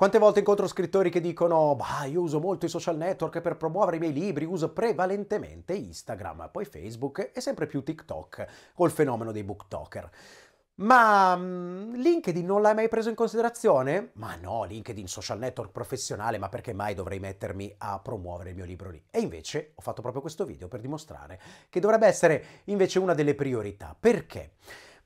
Quante volte incontro scrittori che dicono, bah, io uso molto i social network per promuovere i miei libri, uso prevalentemente Instagram, poi Facebook e sempre più TikTok, col fenomeno dei booktoker. Ma mm, LinkedIn non l'hai mai preso in considerazione? Ma no, LinkedIn social network professionale, ma perché mai dovrei mettermi a promuovere il mio libro lì? E invece ho fatto proprio questo video per dimostrare che dovrebbe essere invece una delle priorità. Perché?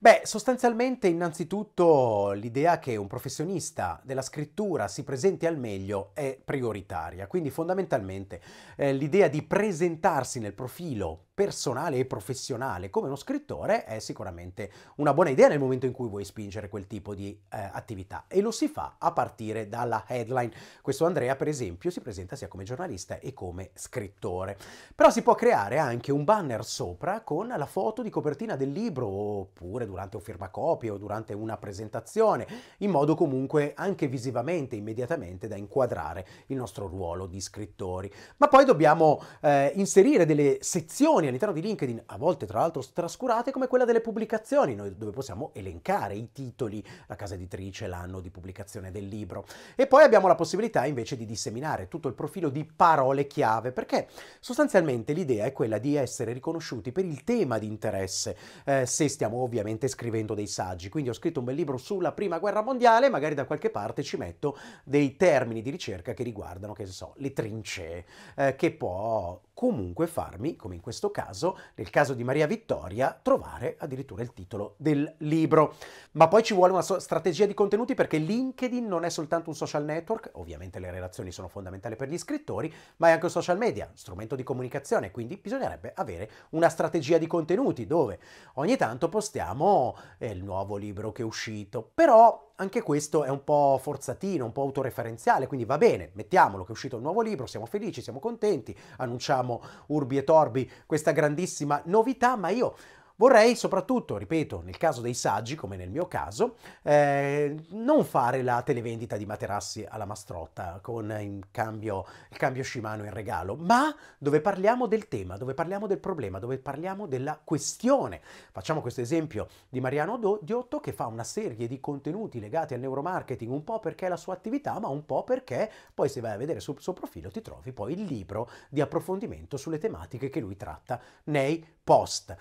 Beh, sostanzialmente innanzitutto l'idea che un professionista della scrittura si presenti al meglio è prioritaria, quindi fondamentalmente eh, l'idea di presentarsi nel profilo personale e professionale come uno scrittore è sicuramente una buona idea nel momento in cui vuoi spingere quel tipo di eh, attività e lo si fa a partire dalla headline. Questo Andrea per esempio si presenta sia come giornalista e come scrittore. Però si può creare anche un banner sopra con la foto di copertina del libro oppure durante un firmacopie o durante una presentazione in modo comunque anche visivamente immediatamente da inquadrare il nostro ruolo di scrittori. Ma poi dobbiamo eh, inserire delle sezioni azioni all'interno di LinkedIn, a volte tra l'altro trascurate, come quella delle pubblicazioni, noi dove possiamo elencare i titoli, la casa editrice, l'anno di pubblicazione del libro. E poi abbiamo la possibilità invece di disseminare tutto il profilo di parole chiave, perché sostanzialmente l'idea è quella di essere riconosciuti per il tema di interesse, eh, se stiamo ovviamente scrivendo dei saggi. Quindi ho scritto un bel libro sulla Prima Guerra Mondiale, magari da qualche parte ci metto dei termini di ricerca che riguardano, che so, le trincee, eh, che può comunque farmi, come in questo caso, nel caso di Maria Vittoria, trovare addirittura il titolo del libro. Ma poi ci vuole una strategia di contenuti perché LinkedIn non è soltanto un social network, ovviamente le relazioni sono fondamentali per gli scrittori, ma è anche un social media, strumento di comunicazione, quindi bisognerebbe avere una strategia di contenuti dove ogni tanto postiamo eh, il nuovo libro che è uscito, però anche questo è un po' forzatino, un po' autoreferenziale, quindi va bene, mettiamolo che è uscito un nuovo libro, siamo felici, siamo contenti, annunciamo Urbi e Torbi questa grandissima novità, ma io Vorrei soprattutto, ripeto, nel caso dei saggi, come nel mio caso, eh, non fare la televendita di materassi alla mastrotta con il cambio, il cambio Shimano in regalo, ma dove parliamo del tema, dove parliamo del problema, dove parliamo della questione. Facciamo questo esempio di Mariano Diotto che fa una serie di contenuti legati al neuromarketing, un po' perché è la sua attività, ma un po' perché poi se vai a vedere sul suo profilo ti trovi poi il libro di approfondimento sulle tematiche che lui tratta nei post.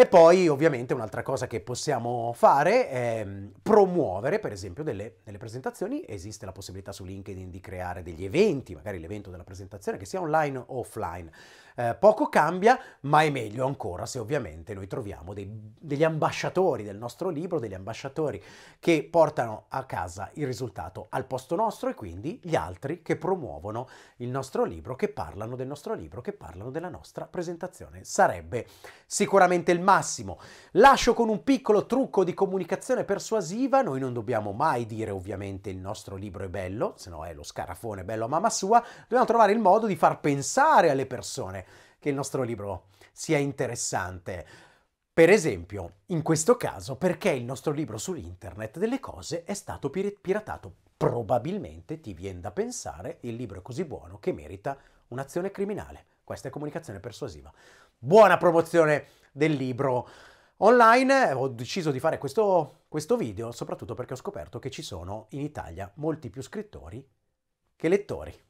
E poi ovviamente un'altra cosa che possiamo fare è mm, promuovere per esempio delle, delle, presentazioni, esiste la possibilità su LinkedIn di creare degli eventi, magari l'evento della presentazione che sia online o offline. Eh, poco cambia, ma è meglio ancora se ovviamente noi troviamo dei, degli ambasciatori del nostro libro, degli ambasciatori che portano a casa il risultato al posto nostro e quindi gli altri che promuovono il nostro libro, che parlano del nostro libro, che parlano della nostra presentazione. Sarebbe sicuramente il massimo. Lascio con un piccolo trucco di comunicazione persuasiva, noi non dobbiamo mai dire ovviamente il nostro libro è bello, se no è lo scarafone bello a mamma sua, dobbiamo trovare il modo di far pensare alle persone che il nostro libro sia interessante. Per esempio, in questo caso, perché il nostro libro su internet delle cose è stato pir- piratato? Probabilmente ti viene da pensare il libro è così buono che merita un'azione criminale. Questa è comunicazione persuasiva. Buona promozione del libro online. Eh, ho deciso di fare questo, questo video soprattutto perché ho scoperto che ci sono in Italia molti più scrittori che lettori.